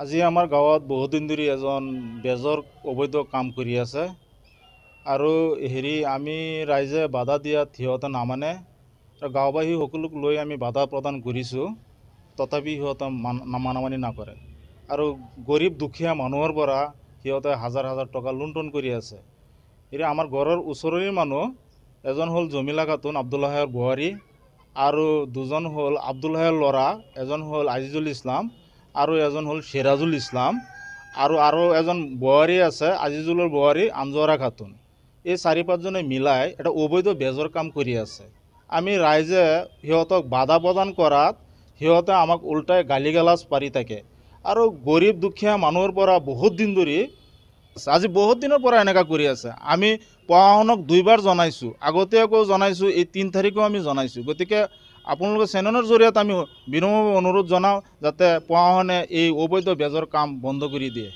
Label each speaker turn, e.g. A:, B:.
A: আজি আমাৰ গাঁৱত বহুদিন ধৰি এজন বেজৰ অবৈধ কাম কৰি আছে আৰু হেৰি আমি ৰাইজে বাধা দিয়া সিহঁতে নামানে গাঁওবাসী সকলোক লৈ আমি বাধা প্ৰদান কৰিছোঁ তথাপি সিহঁতে মান মানামানি নকৰে আৰু গৰীব দুখীয়া মানুহৰ পৰা সিহঁতে হাজাৰ হাজাৰ টকা লুণ্ঠন কৰি আছে হেৰি আমাৰ ঘৰৰ ওচৰৰে মানুহ এজন হ'ল জমিলা খাতুন আব্দুল্লাহৰ বোৱাৰী আৰু দুজন হ'ল আব্দুল্লাহৰ ল'ৰা এজন হ'ল আজিজুল ইছলাম আৰু এজন হ'ল চেৰাজুল ইছলাম আৰু আৰু এজন বোৱাৰী আছে আজিজুলৰ বোৱাৰী আঞ্জৰা খাতুন এই চাৰি পাঁচজনে মিলাই এটা অবৈধ বেজৰ কাম কৰি আছে আমি ৰাইজে সিহঁতক বাধা প্ৰদান কৰাত সিহঁতে আমাক উল্টাই গালি গালাজ পাৰি থাকে আৰু গৰীব দুখীয়া মানুহৰ পৰা বহুত দিন ধৰি আজি বহুত দিনৰ পৰা এনেকুৱা কৰি আছে আমি প্ৰশাসনক দুইবাৰ জনাইছোঁ আগতীয়াকৈ জনাইছোঁ এই তিনি তাৰিখেও আমি জনাইছোঁ গতিকে আপোনালোকে চেনেলৰ জৰিয়তে আমি বিনম্ৰভাৱে অনুৰোধ জনাওঁ যাতে প্ৰশাসনে এই অবৈধ বেজৰ কাম বন্ধ কৰি দিয়ে